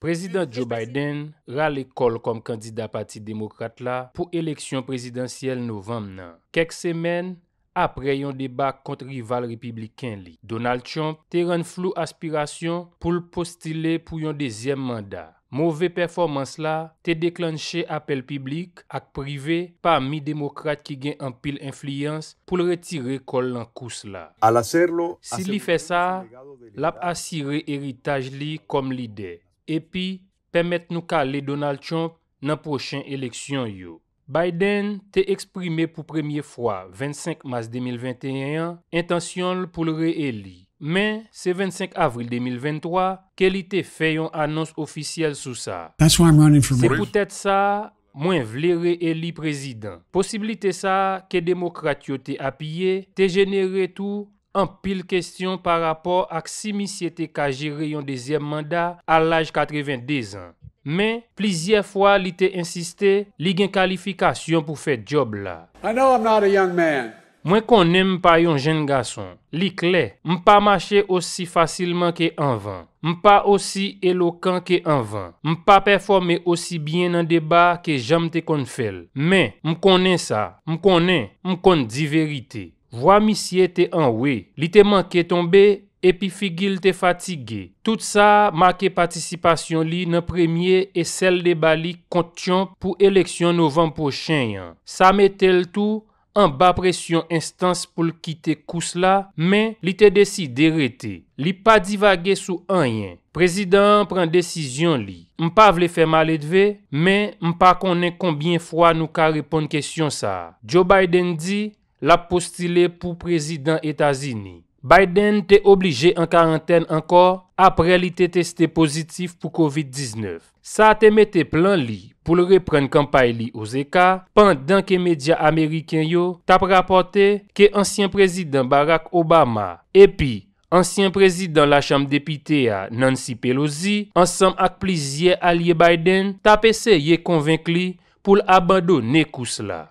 Prezident Joe Biden ra le kol kom kandida pati demokrate la pou eleksyon prezidentiyel novem nan. Kek semen apre yon deba kontrival republikan li. Donald Trump te ren flou aspirasyon pou l postile pou yon dezyem manda. Mouve performans la te deklanche apel piblik ak prive pa mi demokrate ki gen an pil inflyans pou l retire kol lankous la. Si li fe sa, lap asire eritaj li kom li dey. epi pemet nou ka le Donald Trump nan pochen eleksyon yo. Biden te eksprime pou premye fwa, 25 mars 2021, intasyonl pou le re-eli. Men, se 25 avril 2023, ke li te feyon annons ofisyel sou sa. Se pou tete sa, mwen vle re-eli prezident. Posibilite sa, ke demokratyo te apiye, te jenere tou. an pil kestyon pa rapor ak si misye te ka jiri yon dezyem manda al laj 92 an. Men, plizye fwa li te insiste, li gen kalifikasyon pou fe job la. I know I'm not a young man. Mwen konen pa yon jen gason. Li kle, m pa mache osi fasilman ke anvan. M pa osi elokan ke anvan. M pa performe osi bien nan deba ke jam te kon fel. Men, m konen sa, m konen, m kon di verite. Vwa misye te anwe, li te manke tombe, epi figil te fatige. Tout sa, make patisipasyon li nan premye e sel deba li kontyon pou eleksyon novem pochen yon. Sa me tel tou, an ba presyon instans pou l ki te kous la, men li te desi derete. Li pa divage sou anyen. Prezident pren desisyon li. M pa vle fe male dve, men m pa konen kombien fwa nou ka repon kesyon sa. Joe Biden di... la postile pou prezident Etazini. Biden te oblige en karenten ankor apre li te teste pozitif pou COVID-19. Sa te mete plan li pou le repren kampaye li o Zeka pandan ke media Ameriken yo tap rapote ke ansyen prezident Barack Obama epi ansyen prezident la chanm depite a Nancy Pelosi ansen ak plizye alie Biden tapese ye konvenk li pou le abando ne kous la.